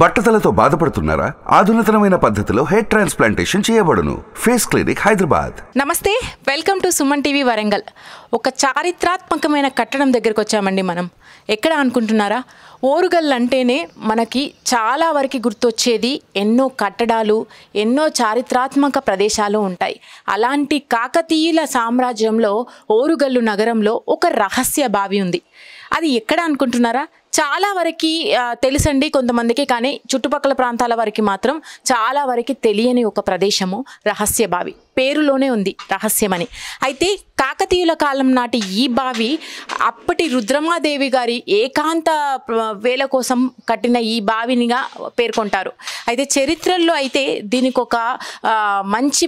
బట్టతలతో బాధపడుతున్నారా ఆధునితనమైన పద్ధతిలో హెయిర్ ట్రాన్స్ప్లాంటేషన్ చేయబడును ఫేస్ క్లినిక్ హైదరాబాద్ నమస్తే welcome to Suman TV Warangal ఒక చారిత్రాత్మకమైన కట్టడం దగ్గరకు వచ్చామండి మనం ఎక్కడ అనుకుంటున్నారా ఓరుగల్ అంటేనే మనకి చాలా వరకు గుర్తొచ్చేది ఎన్నో కట్టడాలు ఎన్నో చారిత్రాత్మక ప్రదేశాలు ఉంటాయి అలాంటి కాకతీయుల సామ్రాజ్యంలో ఓరుగల్లు నగరంలో ఒక రహస్య బావి ఉంది అది ఎక్కడ అనుకుంటున్నారా చాలా వరకు తెలుసండి కొంతమందికి కానీ చుట్టుపక్కల ప్రాంతాల వరకు మాత్రం చాలా వరకు తెలియని ఒక ప్రదేశము రహస్య బావి పేరులోనే ఉంది రహస్యమని అయితే కాకతీయుల కాలం నాటి ఈ బావి అప్పటి రుద్రమాదేవి గారి ఏకాంత వేల కోసం కట్టిన ఈ బావినిగా పేర్కొంటారు అయితే చరిత్రల్లో అయితే దీనికి ఒక మంచి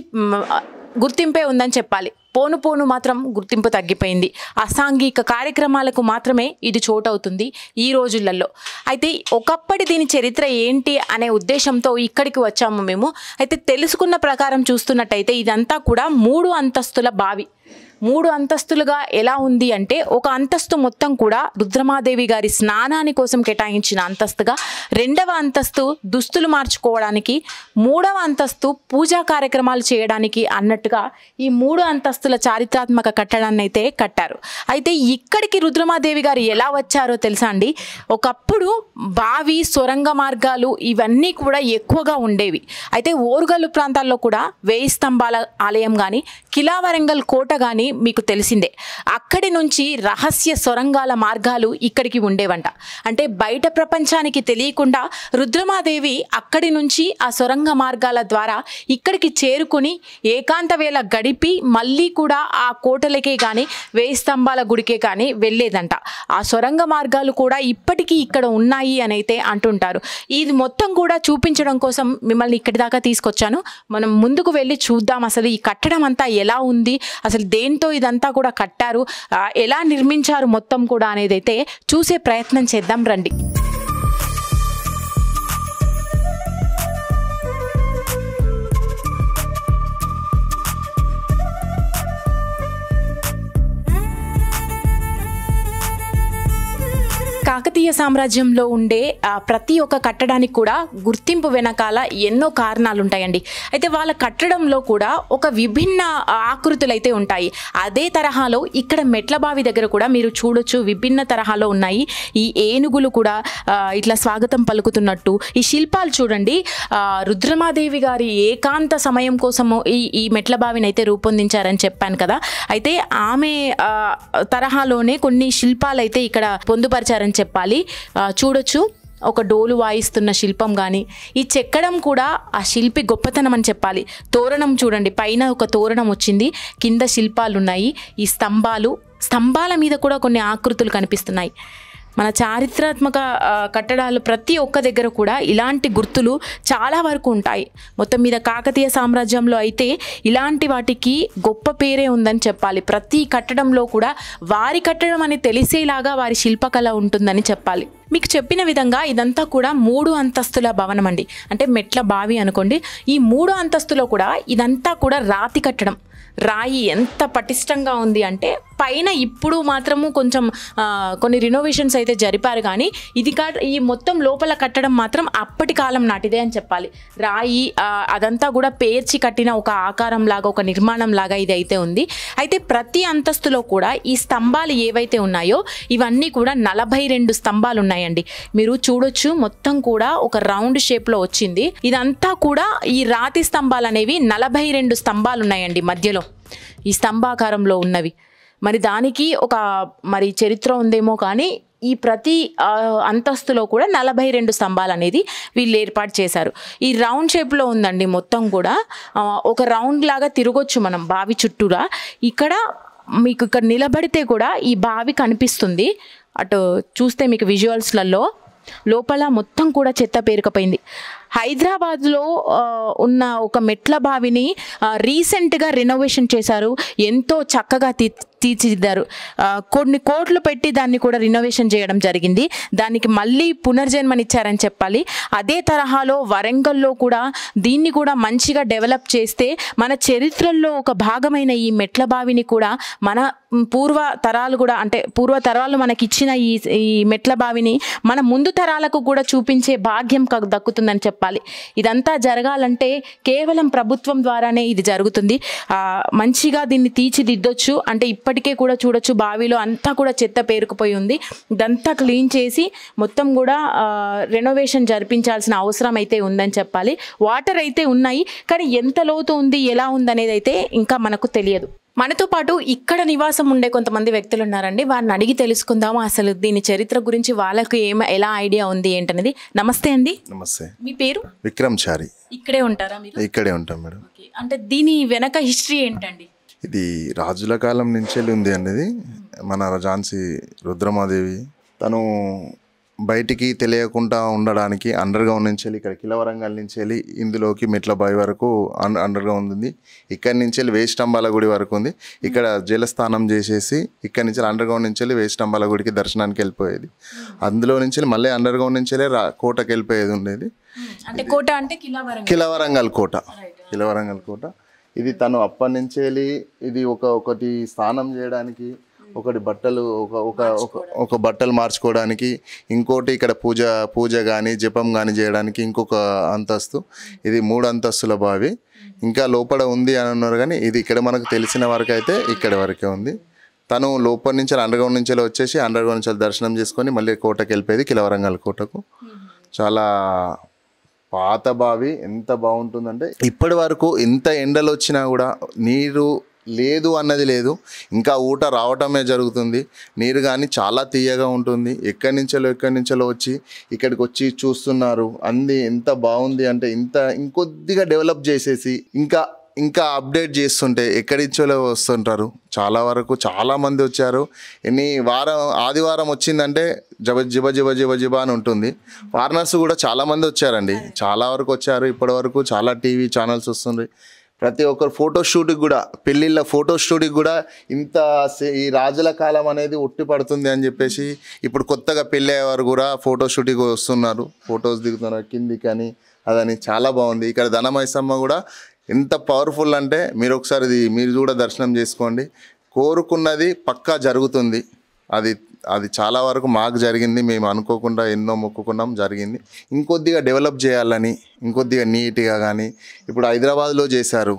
గుర్తింపే ఉందని చెప్పాలి పోను పోను మాత్రం గుర్తింపు తగ్గిపోయింది అసాంఘిక కార్యక్రమాలకు మాత్రమే ఇది చోటవుతుంది ఈ రోజులలో అయితే ఒకప్పటి దీని చరిత్ర ఏంటి అనే ఉద్దేశంతో ఇక్కడికి వచ్చాము మేము అయితే తెలుసుకున్న ప్రకారం చూస్తున్నట్టయితే ఇదంతా కూడా మూడు అంతస్తుల బావి మూడు అంతస్తులుగా ఎలా ఉంది అంటే ఒక అంతస్తు మొత్తం కూడా రుద్రమాదేవి గారి స్నానాని కోసం కేటాయించిన అంతస్తుగా రెండవ అంతస్తు దుస్తులు మార్చుకోవడానికి మూడవ అంతస్తు పూజా కార్యక్రమాలు చేయడానికి అన్నట్టుగా ఈ మూడు అంతస్తుల చారిత్రాత్మక కట్టడాన్ని అయితే కట్టారు అయితే ఇక్కడికి రుద్రమాదేవి గారు ఎలా వచ్చారో తెలుసా అండి ఒకప్పుడు బావి సొరంగ మార్గాలు ఇవన్నీ కూడా ఎక్కువగా ఉండేవి అయితే ఓరుగల్లు ప్రాంతాల్లో కూడా వేయి స్తంభాల ఆలయం కానీ కిలా వరంగల్ కోట గాని మీకు తెలిసిందే అక్కడి నుంచి రహస్య సొరంగాల మార్గాలు ఇక్కడికి ఉండేవంట అంటే బయట ప్రపంచానికి తెలియకుండా రుద్రమాదేవి అక్కడి నుంచి ఆ సొరంగ మార్గాల ద్వారా ఇక్కడికి చేరుకుని ఏకాంత వేళ గడిపి మళ్ళీ కూడా ఆ కోటలకే కానీ వేయి స్తంభాల గుడికే కానీ వెళ్ళేదంట ఆ సొరంగ మార్గాలు కూడా ఇప్పటికీ ఇక్కడ ఉన్నాయి అని అయితే అంటుంటారు ఇది మొత్తం కూడా చూపించడం కోసం మిమ్మల్ని ఇక్కడి దాకా తీసుకొచ్చాను మనం ముందుకు వెళ్ళి చూద్దాం అసలు ఈ కట్టడం అంతా ఎలా ఉంది అసలు దేంతో ఇదంతా కూడా కట్టారు ఎలా నిర్మించారు మొత్తం కూడా అనేది అయితే చూసే ప్రయత్నం చేద్దాం రండి కాకతీయ సామ్రాజ్యంలో ఉండే ప్రతి ఒక్క కట్టడానికి కూడా గుర్తింపు వెనకాల ఎన్నో కారణాలు ఉంటాయండి అయితే వాళ్ళ కట్టడంలో కూడా ఒక విభిన్న ఆకృతులైతే ఉంటాయి అదే తరహాలో ఇక్కడ మెట్ల బావి దగ్గర కూడా మీరు చూడొచ్చు విభిన్న తరహాలో ఉన్నాయి ఈ ఏనుగులు కూడా ఇట్లా స్వాగతం పలుకుతున్నట్టు ఈ శిల్పాలు చూడండి రుద్రమాదేవి గారి ఏకాంత సమయం కోసము ఈ ఈ మెట్ల బావిని అయితే రూపొందించారని చెప్పాను కదా అయితే ఆమె తరహాలోనే కొన్ని శిల్పాలు అయితే ఇక్కడ పొందుపరిచారని చెప్పారు చెప్పాలి చూడొచ్చు ఒక డోలు వాయిస్తున్న శిల్పం కానీ ఈ చెక్కడం కూడా ఆ శిల్పి గొప్పతనం అని చెప్పాలి తోరణం చూడండి పైన ఒక తోరణం వచ్చింది కింద శిల్పాలు ఉన్నాయి ఈ స్తంభాలు స్తంభాల మీద కూడా కొన్ని ఆకృతులు కనిపిస్తున్నాయి మన చారిత్రాత్మక కట్టడాలు ప్రతి ఒక్క దగ్గర కూడా ఇలాంటి గుర్తులు చాలా వరకు ఉంటాయి మొత్తం మీద కాకతీయ సామ్రాజ్యంలో అయితే ఇలాంటి వాటికి గొప్ప పేరే ఉందని చెప్పాలి ప్రతి కట్టడంలో కూడా వారి కట్టడం అని తెలిసేలాగా వారి శిల్పకళ ఉంటుందని చెప్పాలి మీకు చెప్పిన విధంగా ఇదంతా కూడా మూడు అంతస్తుల భవనం అండి అంటే మెట్ల బావి అనుకోండి ఈ మూడు అంతస్తులో కూడా ఇదంతా కూడా రాతి కట్టడం రాయి ఎంత పటిష్టంగా ఉంది అంటే పైన ఇప్పుడు మాత్రము కొంచెం కొన్ని రినోవేషన్స్ అయితే జరిపారు కానీ ఇది కా ఈ మొత్తం లోపల కట్టడం మాత్రం అప్పటి కాలం నాటిదే అని చెప్పాలి రాయి అదంతా కూడా పేర్చి కట్టిన ఒక ఆకారం లాగా ఒక నిర్మాణం లాగా ఇది అయితే ఉంది అయితే ప్రతి అంతస్తులో కూడా ఈ స్తంభాలు ఏవైతే ఉన్నాయో ఇవన్నీ కూడా నలభై రెండు స్తంభాలు ఉన్నాయండి మీరు చూడొచ్చు మొత్తం కూడా ఒక రౌండ్ షేప్లో వచ్చింది ఇదంతా కూడా ఈ రాతి స్తంభాలు అనేవి నలభై రెండు స్తంభాలు ఉన్నాయండి మధ్యలో ఈ స్తంభాకారంలో ఉన్నవి మరి దానికి ఒక మరి చరిత్ర ఉందేమో కానీ ఈ ప్రతి అంతస్తులో కూడా నలభై రెండు స్తంభాలు అనేది వీళ్ళు ఏర్పాటు చేశారు ఈ రౌండ్ షేప్లో ఉందండి మొత్తం కూడా ఒక రౌండ్ లాగా తిరగొచ్చు మనం బావి చుట్టూరా ఇక్కడ మీకు ఇక్కడ నిలబడితే కూడా ఈ బావి కనిపిస్తుంది అటు చూస్తే మీకు విజువల్స్లలో లోపల మొత్తం కూడా చెత్త పేరుకపోయింది హైదరాబాద్లో ఉన్న ఒక మెట్ల బావిని రీసెంట్గా రినోవేషన్ చేశారు ఎంతో చక్కగా తీ తీర్చిదిద్దారు కొన్ని కోట్లు పెట్టి దాన్ని కూడా రినోవేషన్ చేయడం జరిగింది దానికి మళ్ళీ పునర్జన్మనిచ్చారని చెప్పాలి అదే తరహాలో వరంగల్లో కూడా దీన్ని కూడా మంచిగా డెవలప్ చేస్తే మన చరిత్రల్లో ఒక భాగమైన ఈ మెట్ల బావిని కూడా మన పూర్వ తరాలు కూడా అంటే పూర్వ తరాలు మనకిచ్చిన ఈ ఈ మెట్ల బావిని మన ముందు తరాలకు కూడా చూపించే భాగ్యం దక్కుతుందని చెప్పాలి చెప్పాలి ఇదంతా జరగాలంటే కేవలం ప్రభుత్వం ద్వారానే ఇది జరుగుతుంది మంచిగా దీన్ని తీర్చిదిద్దొచ్చు అంటే ఇప్పటికే కూడా చూడొచ్చు బావిలో అంతా కూడా చెత్త పేరుకుపోయి ఉంది ఇదంతా క్లీన్ చేసి మొత్తం కూడా రెనోవేషన్ జరిపించాల్సిన అవసరం అయితే ఉందని చెప్పాలి వాటర్ అయితే ఉన్నాయి కానీ ఎంత లోతు ఉంది ఎలా ఉందనేది అయితే ఇంకా మనకు తెలియదు మనతో పాటు ఇక్కడ నివాసం ఉండే కొంతమంది వ్యక్తులు ఉన్నారండి వారిని అడిగి తెలుసుకుందాము అసలు దీని చరిత్ర గురించి వాళ్ళకు ఏమ ఎలా ఐడియా ఉంది ఏంటనేది నమస్తే అండి నమస్తే మీ పేరు విక్రమ్ చారి ఇక్కడే ఉంటారా మీరు ఇక్కడే ఉంటాం మేడం అంటే దీని వెనక హిస్టరీ ఏంటండి ఇది రాజుల కాలం నుంచి ఉంది అనేది మన ఝాన్సీ రుద్రమాదేవి తను బయటికి తెలియకుండా ఉండడానికి అండర్గ్రౌండ్ నుంచి వెళ్ళి ఇక్కడ కిలవరంగల్ నుంచి వెళ్ళి ఇందులోకి మెట్ల బావి వరకు అండర్గ్రౌండ్ ఉంది ఇక్కడి నుంచి వెళ్ళి వేస్టంబాల గుడి వరకు ఉంది ఇక్కడ జలస్నానం చేసేసి ఇక్కడి నుంచి అండర్గ్రౌండ్ నుంచి వెళ్ళి వేస్టంబాల గుడికి దర్శనానికి వెళ్ళిపోయేది అందులో నుంచి వెళ్ళి మళ్ళీ అండర్గ్రౌండ్ నుంచి వెళ్ళి కోటకి వెళ్ళిపోయేది ఉండేది అంటే కోట అంటే కిలవరంగల్ కోట కిలవరంగల్ కోట ఇది తను అప్పటి నుంచి వెళ్ళి ఇది ఒక ఒకటి స్నానం చేయడానికి ఒకటి బట్టలు ఒక ఒక ఒక బట్టలు మార్చుకోవడానికి ఇంకోటి ఇక్కడ పూజ పూజ కానీ జపం కానీ చేయడానికి ఇంకొక అంతస్తు ఇది మూడు అంతస్తుల బావి ఇంకా లోపల ఉంది అని అన్నారు కానీ ఇది ఇక్కడ మనకు తెలిసిన వరకు అయితే ఇక్కడ వరకే ఉంది తను లోపల నుంచి అండర్గ్రౌండ్ నుంచి వచ్చేసి అండర్గ్రౌండ్ నుంచి దర్శనం చేసుకొని మళ్ళీ కోటకి వెళ్ళిపోయేది కిలవరంగల్ కోటకు చాలా పాత బావి ఎంత బాగుంటుందంటే ఇప్పటి వరకు ఎంత ఎండలు వచ్చినా కూడా నీరు లేదు అన్నది లేదు ఇంకా ఊట రావటమే జరుగుతుంది నీరు కానీ చాలా తీయగా ఉంటుంది ఎక్కడి నుంచో ఎక్కడి నుంచో వచ్చి ఇక్కడికి వచ్చి చూస్తున్నారు అంది ఎంత బాగుంది అంటే ఇంత ఇంకొద్దిగా డెవలప్ చేసేసి ఇంకా ఇంకా అప్డేట్ చేస్తుంటే ఎక్కడి నుంచో వస్తుంటారు చాలా వరకు చాలామంది వచ్చారు ఎన్ని వారం ఆదివారం వచ్చిందంటే జబ జిబ జిబ జిబ జిబ అని ఉంటుంది ఫారినర్స్ కూడా చాలామంది వచ్చారండి చాలా వరకు వచ్చారు ఇప్పటి వరకు చాలా టీవీ ఛానల్స్ వస్తుంది ప్రతి ఒక్కరు ఫోటోషూట్కి కూడా పెళ్ళిళ్ళ ఫోటోషూట్కి కూడా ఇంత ఈ రాజుల కాలం అనేది ఉట్టి పడుతుంది అని చెప్పేసి ఇప్పుడు కొత్తగా పెళ్ళి అయ్యేవారు కూడా ఫోటోషూట్కి వస్తున్నారు ఫొటోస్ దిగుతున్నారు కిందికి అని అదని చాలా బాగుంది ఇక్కడ ధనమైసమ్మ కూడా ఎంత పవర్ఫుల్ అంటే మీరు ఒకసారి మీరు కూడా దర్శనం చేసుకోండి కోరుకున్నది పక్కా జరుగుతుంది అది అది చాలా వరకు మాకు జరిగింది మేము అనుకోకుండా ఎన్నో మొక్కుకున్నాం జరిగింది ఇంకొద్దిగా డెవలప్ చేయాలని ఇంకొద్దిగా నీట్గా కానీ ఇప్పుడు హైదరాబాద్లో చేశారు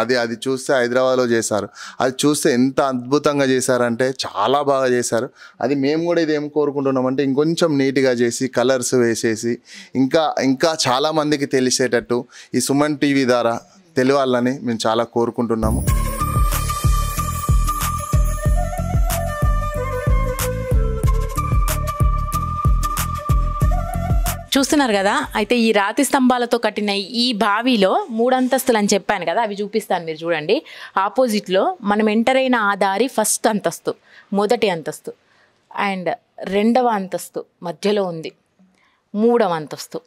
అది అది చూస్తే హైదరాబాద్లో చేశారు అది చూస్తే ఎంత అద్భుతంగా చేశారంటే చాలా బాగా చేశారు అది మేము కూడా ఇది ఏం కోరుకుంటున్నామంటే ఇంకొంచెం నీట్గా చేసి కలర్స్ వేసేసి ఇంకా ఇంకా చాలామందికి తెలిసేటట్టు ఈ సుమన్ టీవీ ద్వారా తెలియాలని మేము చాలా కోరుకుంటున్నాము చూస్తున్నారు కదా అయితే ఈ రాతి స్తంభాలతో కట్టిన ఈ బావిలో మూడంతస్తులు అని చెప్పాను కదా అవి చూపిస్తాను మీరు చూడండి ఆపోజిట్లో మనం ఎంటర్ అయిన ఆ దారి ఫస్ట్ అంతస్తు మొదటి అంతస్తు అండ్ రెండవ అంతస్తు మధ్యలో ఉంది మూడవ అంతస్తు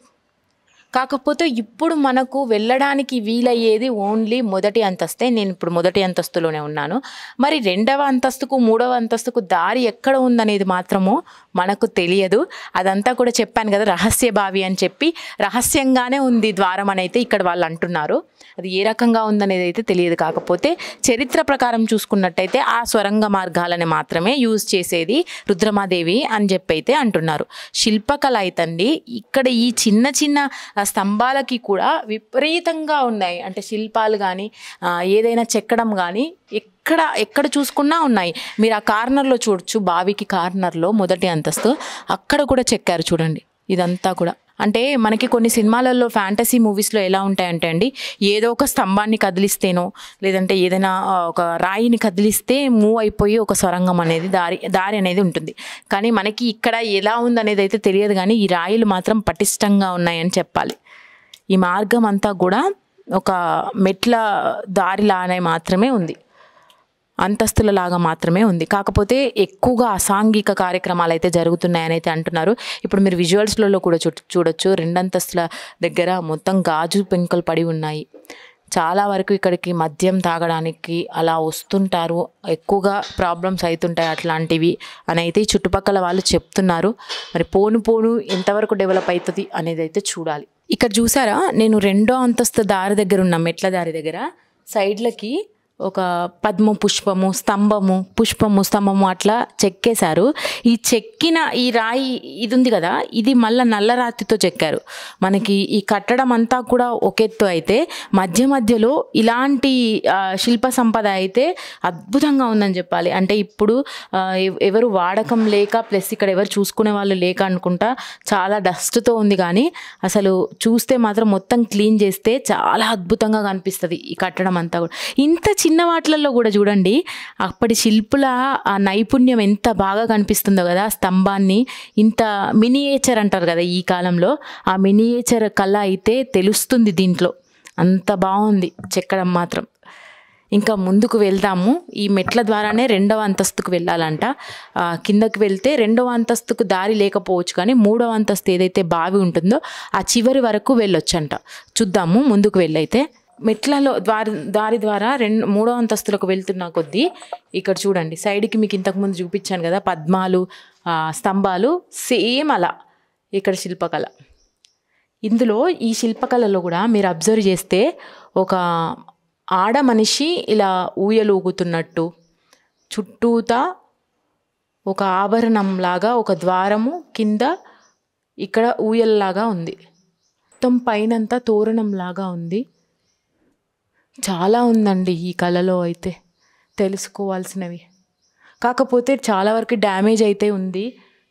కాకపోతే ఇప్పుడు మనకు వెళ్ళడానికి వీలయ్యేది ఓన్లీ మొదటి అంతస్తే నేను ఇప్పుడు మొదటి అంతస్తులోనే ఉన్నాను మరి రెండవ అంతస్తుకు మూడవ అంతస్తుకు దారి ఎక్కడ ఉందనేది మాత్రము మనకు తెలియదు అదంతా కూడా చెప్పాను కదా రహస్య బావి అని చెప్పి రహస్యంగానే ఉంది ద్వారం అని అయితే ఇక్కడ వాళ్ళు అంటున్నారు అది ఏ రకంగా ఉందనేది అయితే తెలియదు కాకపోతే చరిత్ర ప్రకారం చూసుకున్నట్టయితే ఆ స్వరంగ మార్గాలని మాత్రమే యూజ్ చేసేది రుద్రమాదేవి అని చెప్పి అయితే అంటున్నారు శిల్పకళ అయితే ఇక్కడ ఈ చిన్న చిన్న ఆ స్తంభాలకి కూడా విపరీతంగా ఉన్నాయి అంటే శిల్పాలు కానీ ఏదైనా చెక్కడం కానీ ఎక్కడ ఎక్కడ చూసుకున్నా ఉన్నాయి మీరు ఆ కార్నర్లో చూడొచ్చు బావికి కార్నర్లో మొదటి అంతస్తు అక్కడ కూడా చెక్కారు చూడండి ఇదంతా కూడా అంటే మనకి కొన్ని సినిమాలలో ఫ్యాంటసీ మూవీస్లో ఎలా ఉంటాయంటే అండి ఏదో ఒక స్తంభాన్ని కదిలిస్తేనో లేదంటే ఏదైనా ఒక రాయిని కదిలిస్తే మూవ్ అయిపోయి ఒక సొరంగం అనేది దారి దారి అనేది ఉంటుంది కానీ మనకి ఇక్కడ ఎలా ఉందనేది అయితే తెలియదు కానీ ఈ రాయిలు మాత్రం పటిష్టంగా ఉన్నాయని చెప్పాలి ఈ మార్గం అంతా కూడా ఒక మెట్ల దారిలానే మాత్రమే ఉంది అంతస్తులలాగా మాత్రమే ఉంది కాకపోతే ఎక్కువగా అసాంఘిక కార్యక్రమాలు అయితే జరుగుతున్నాయని అయితే అంటున్నారు ఇప్పుడు మీరు విజువల్స్లలో కూడా చూ చూడొచ్చు రెండంతస్తుల దగ్గర మొత్తం గాజు పెంకులు పడి ఉన్నాయి చాలా వరకు ఇక్కడికి మద్యం తాగడానికి అలా వస్తుంటారు ఎక్కువగా ప్రాబ్లమ్స్ అవుతుంటాయి అట్లాంటివి అని అయితే చుట్టుపక్కల వాళ్ళు చెప్తున్నారు మరి పోను పోను ఎంతవరకు డెవలప్ అవుతుంది అనేది అయితే చూడాలి ఇక్కడ చూసారా నేను రెండో అంతస్తు దారి దగ్గర ఉన్న మెట్ల దారి దగ్గర సైడ్లకి ఒక పద్మ పుష్పము స్తంభము పుష్పము స్తంభము అట్లా చెక్కేశారు ఈ చెక్కిన ఈ రాయి ఇది ఉంది కదా ఇది మళ్ళీ నల్ల చెక్కారు మనకి ఈ కట్టడం అంతా కూడా ఒకెత్తు అయితే మధ్య మధ్యలో ఇలాంటి శిల్ప సంపద అయితే అద్భుతంగా ఉందని చెప్పాలి అంటే ఇప్పుడు ఎవరు వాడకం లేక ప్లస్ ఇక్కడ ఎవరు చూసుకునే వాళ్ళు లేక అనుకుంటా చాలా డస్ట్తో ఉంది కానీ అసలు చూస్తే మాత్రం మొత్తం క్లీన్ చేస్తే చాలా అద్భుతంగా కనిపిస్తుంది ఈ కట్టడం అంతా కూడా ఇంత చిన్న చిన్న వాటిలలో కూడా చూడండి అప్పటి శిల్పుల ఆ నైపుణ్యం ఎంత బాగా కనిపిస్తుందో కదా స్తంభాన్ని ఇంత మినియేచర్ అంటారు కదా ఈ కాలంలో ఆ మినియేచర్ కళ అయితే తెలుస్తుంది దీంట్లో అంత బాగుంది చెక్కడం మాత్రం ఇంకా ముందుకు వెళ్దాము ఈ మెట్ల ద్వారానే రెండవ అంతస్తుకు వెళ్ళాలంట కిందకు వెళ్తే రెండవ అంతస్తుకు దారి లేకపోవచ్చు కానీ మూడవ అంతస్తు ఏదైతే బావి ఉంటుందో ఆ చివరి వరకు వెళ్ళొచ్చంట చూద్దాము ముందుకు వెళ్ళైతే మెట్లలో దారి దారి ద్వారా రెండు మూడో అంతస్తులకు వెళ్తున్న కొద్దీ ఇక్కడ చూడండి సైడ్కి మీకు ఇంతకుముందు చూపించాను కదా పద్మాలు స్తంభాలు సేమ్ అలా ఇక్కడ శిల్పకళ ఇందులో ఈ శిల్పకళలో కూడా మీరు అబ్జర్వ్ చేస్తే ఒక ఆడ మనిషి ఇలా ఊయలు ఊగుతున్నట్టు చుట్టూతా ఒక ఆభరణంలాగా ఒక ద్వారము కింద ఇక్కడ ఊయల్లాగా ఉంది మొత్తం పైనంతా తోరణంలాగా ఉంది చాలా ఉందండి ఈ కళలో అయితే తెలుసుకోవాల్సినవి కాకపోతే చాలా వరకు డ్యామేజ్ అయితే ఉంది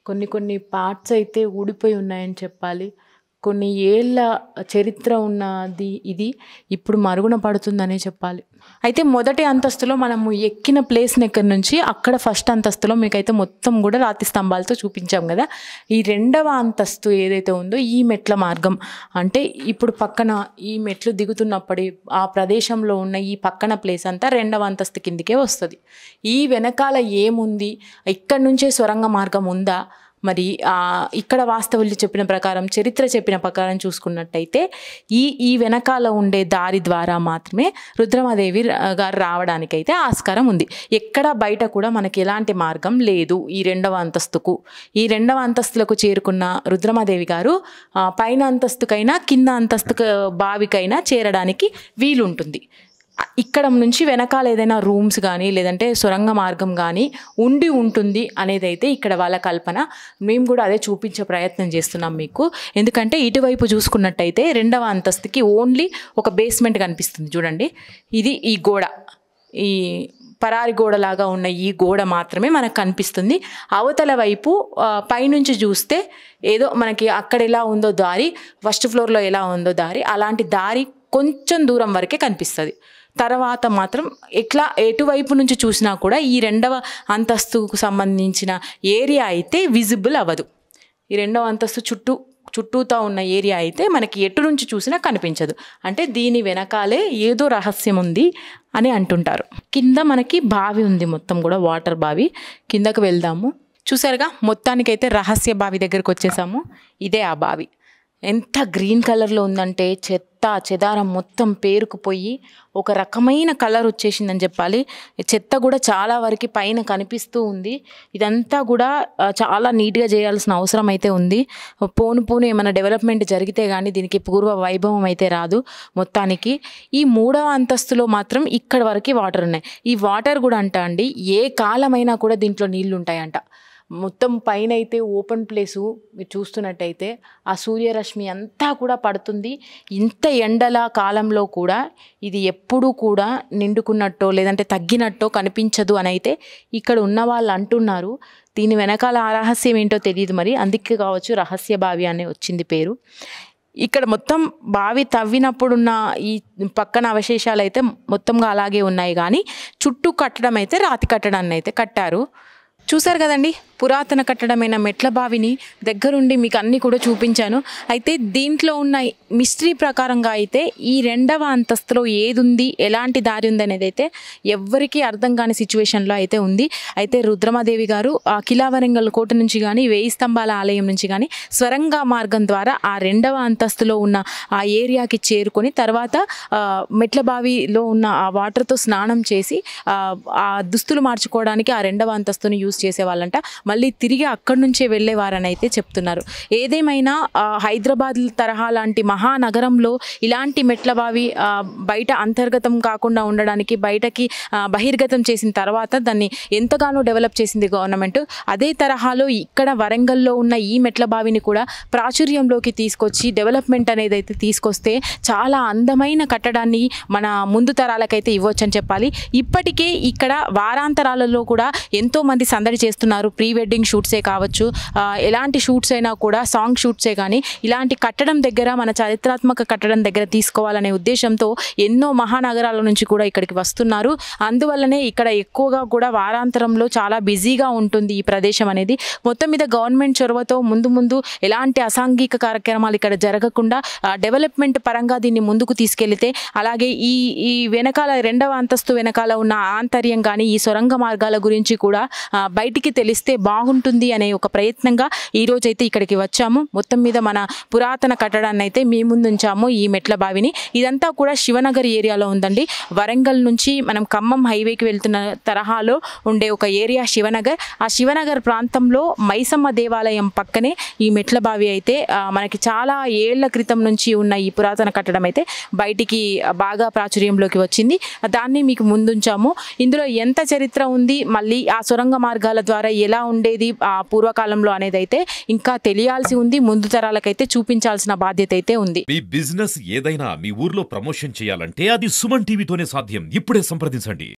కొన్ని కొన్ని పార్ట్స్ అయితే ఊడిపోయి ఉన్నాయని చెప్పాలి కొన్ని ఏళ్ళ చరిత్ర ఉన్నది ఇది ఇప్పుడు మరుగున పడుతుందనే చెప్పాలి అయితే మొదటి అంతస్తులో మనము ఎక్కిన ప్లేస్ దగ్గర నుంచి అక్కడ ఫస్ట్ అంతస్తులో మీకైతే మొత్తం కూడా రాతి స్తంభాలతో చూపించాం కదా ఈ రెండవ అంతస్తు ఏదైతే ఉందో ఈ మెట్ల మార్గం అంటే ఇప్పుడు పక్కన ఈ మెట్లు దిగుతున్నప్పుడు ఆ ప్రదేశంలో ఉన్న ఈ పక్కన ప్లేస్ అంతా రెండవ అంతస్తు కిందికే వస్తుంది ఈ వెనకాల ఏముంది ఇక్కడ నుంచే సొరంగ మార్గం ఉందా మరి ఇక్కడ వాస్తవులు చెప్పిన ప్రకారం చరిత్ర చెప్పిన ప్రకారం చూసుకున్నట్టయితే ఈ ఈ వెనకాల ఉండే దారి ద్వారా మాత్రమే రుద్రమదేవి గారు రావడానికైతే ఆస్కారం ఉంది ఎక్కడ బయట కూడా మనకి ఎలాంటి మార్గం లేదు ఈ రెండవ అంతస్తుకు ఈ రెండవ అంతస్తులకు చేరుకున్న రుద్రమదేవి గారు పైన అంతస్తుకైనా కింద అంతస్తుకు బావికైనా చేరడానికి వీలుంటుంది ఇక్కడ నుంచి వెనకాల ఏదైనా రూమ్స్ కానీ లేదంటే సొరంగ మార్గం కానీ ఉండి ఉంటుంది అనేది అయితే ఇక్కడ వాళ్ళ కల్పన మేము కూడా అదే చూపించే ప్రయత్నం చేస్తున్నాం మీకు ఎందుకంటే ఇటువైపు చూసుకున్నట్టయితే రెండవ అంతస్తుకి ఓన్లీ ఒక బేస్మెంట్ కనిపిస్తుంది చూడండి ఇది ఈ గోడ ఈ పరారి గోడలాగా ఉన్న ఈ గోడ మాత్రమే మనకు కనిపిస్తుంది అవతల వైపు పైనుంచి చూస్తే ఏదో మనకి అక్కడ ఎలా ఉందో దారి ఫస్ట్ ఫ్లోర్లో ఎలా ఉందో దారి అలాంటి దారి కొంచెం దూరం వరకే కనిపిస్తుంది తర్వాత మాత్రం ఎట్లా ఎటువైపు నుంచి చూసినా కూడా ఈ రెండవ అంతస్తుకు సంబంధించిన ఏరియా అయితే విజిబుల్ అవ్వదు ఈ రెండవ అంతస్తు చుట్టూ చుట్టూతో ఉన్న ఏరియా అయితే మనకి ఎటు నుంచి చూసినా కనిపించదు అంటే దీని వెనకాలే ఏదో రహస్యం ఉంది అని అంటుంటారు కింద మనకి బావి ఉంది మొత్తం కూడా వాటర్ బావి కిందకు వెళ్దాము చూసారుగా మొత్తానికైతే రహస్య బావి దగ్గరకు వచ్చేసాము ఇదే ఆ బావి ఎంత గ్రీన్ కలర్లో ఉందంటే చెత్త చెదారం మొత్తం పేరుకుపోయి ఒక రకమైన కలర్ వచ్చేసిందని చెప్పాలి చెత్త కూడా చాలా వరకు పైన కనిపిస్తూ ఉంది ఇదంతా కూడా చాలా నీట్గా చేయాల్సిన అవసరం అయితే ఉంది పోను పోను ఏమైనా డెవలప్మెంట్ జరిగితే కానీ దీనికి పూర్వ వైభవం అయితే రాదు మొత్తానికి ఈ మూడవ అంతస్తులో మాత్రం ఇక్కడ వరకు వాటర్ ఉన్నాయి ఈ వాటర్ కూడా అంట అండి ఏ కాలమైనా కూడా దీంట్లో నీళ్ళు ఉంటాయంట మొత్తం పైన అయితే ఓపెన్ ప్లేసు మీరు చూస్తున్నట్టయితే ఆ సూర్యరశ్మి అంతా కూడా పడుతుంది ఇంత ఎండల కాలంలో కూడా ఇది ఎప్పుడూ కూడా నిండుకున్నట్టో లేదంటే తగ్గినట్టో కనిపించదు అని అయితే ఇక్కడ ఉన్న వాళ్ళు అంటున్నారు దీని వెనకాల ఆ రహస్యం ఏంటో తెలియదు మరి అందుకే కావచ్చు రహస్య బావి అనే వచ్చింది పేరు ఇక్కడ మొత్తం బావి తవ్వినప్పుడున్న ఈ పక్కన అవశేషాలు అయితే మొత్తంగా అలాగే ఉన్నాయి కానీ చుట్టూ కట్టడం అయితే రాతి కట్టడాన్ని అయితే కట్టారు చూసారు కదండి పురాతన కట్టడమైన మెట్ల బావిని దగ్గరుండి మీకు అన్నీ కూడా చూపించాను అయితే దీంట్లో ఉన్న మిస్టరీ ప్రకారంగా అయితే ఈ రెండవ అంతస్తులో ఏది ఉంది ఎలాంటి దారి ఉంది అనేది అయితే ఎవ్వరికీ అర్థం కాని సిచ్యువేషన్లో అయితే ఉంది అయితే రుద్రమాదేవి గారు ఆ కిలావరంగల్ కోట నుంచి కానీ వేయి స్తంభాల ఆలయం నుంచి కానీ స్వరంగ మార్గం ద్వారా ఆ రెండవ అంతస్తులో ఉన్న ఆ ఏరియాకి చేరుకొని తర్వాత మెట్ల బావిలో ఉన్న ఆ వాటర్తో స్నానం చేసి ఆ దుస్తులు మార్చుకోవడానికి ఆ రెండవ అంతస్తుని యూజ్ చేసేవాళ్ళంట మళ్ళీ తిరిగి అక్కడి నుంచే వెళ్ళేవారని అయితే చెప్తున్నారు ఏదేమైనా హైదరాబాద్ తరహా లాంటి మహానగరంలో ఇలాంటి మెట్ల బావి బయట అంతర్గతం కాకుండా ఉండడానికి బయటకి బహిర్గతం చేసిన తర్వాత దాన్ని ఎంతగానో డెవలప్ చేసింది గవర్నమెంట్ అదే తరహాలో ఇక్కడ వరంగల్లో ఉన్న ఈ మెట్ల బావిని కూడా ప్రాచుర్యంలోకి తీసుకొచ్చి డెవలప్మెంట్ అనేది అయితే తీసుకొస్తే చాలా అందమైన కట్టడాన్ని మన ముందు తరాలకైతే ఇవ్వచ్చు అని చెప్పాలి ఇప్పటికే ఇక్కడ వారాంతరాలలో కూడా ఎంతోమంది సందడి చేస్తున్నారు ప్రీ వెడ్డింగ్ షూట్సే కావచ్చు ఎలాంటి షూట్స్ అయినా కూడా సాంగ్ షూట్సే కానీ ఇలాంటి కట్టడం దగ్గర మన చారిత్రాత్మక కట్టడం దగ్గర తీసుకోవాలనే ఉద్దేశంతో ఎన్నో మహానగరాల నుంచి కూడా ఇక్కడికి వస్తున్నారు అందువల్లనే ఇక్కడ ఎక్కువగా కూడా వారాంతరంలో చాలా బిజీగా ఉంటుంది ఈ ప్రదేశం అనేది మొత్తం మీద గవర్నమెంట్ చొరవతో ముందు ముందు ఎలాంటి అసాంఘిక కార్యక్రమాలు ఇక్కడ జరగకుండా డెవలప్మెంట్ పరంగా దీన్ని ముందుకు తీసుకెళ్తే అలాగే ఈ ఈ వెనకాల రెండవ అంతస్తు వెనకాల ఉన్న ఆంతర్యం కానీ ఈ సొరంగ మార్గాల గురించి కూడా బయటికి తెలిస్తే బాగుంటుంది అనే ఒక ప్రయత్నంగా ఈరోజు అయితే ఇక్కడికి వచ్చాము మొత్తం మీద మన పురాతన కట్టడాన్ని అయితే మీ ముందుంచాము ఈ మెట్ల బావిని ఇదంతా కూడా శివనగర్ ఏరియాలో ఉందండి వరంగల్ నుంచి మనం ఖమ్మం హైవేకి వెళ్తున్న తరహాలో ఉండే ఒక ఏరియా శివనగర్ ఆ శివనగర్ ప్రాంతంలో మైసమ్మ దేవాలయం పక్కనే ఈ మెట్ల బావి అయితే మనకి చాలా ఏళ్ల క్రితం నుంచి ఉన్న ఈ పురాతన కట్టడం అయితే బయటికి బాగా ప్రాచుర్యంలోకి వచ్చింది దాన్ని మీకు ముందుంచాము ఇందులో ఎంత చరిత్ర ఉంది మళ్ళీ ఆ సొరంగ మార్గాల ద్వారా ఎలా ఉండే ఉండేది పూర్వకాలంలో అనేది అయితే ఇంకా తెలియాల్సి ఉంది ముందు తరాలకైతే చూపించాల్సిన బాధ్యత అయితే ఉంది మీ బిజినెస్ ఏదైనా మీ ఊర్లో ప్రమోషన్ చేయాలంటే అది సుమన్ టీవీతోనే సాధ్యం ఇప్పుడే సంప్రదించండి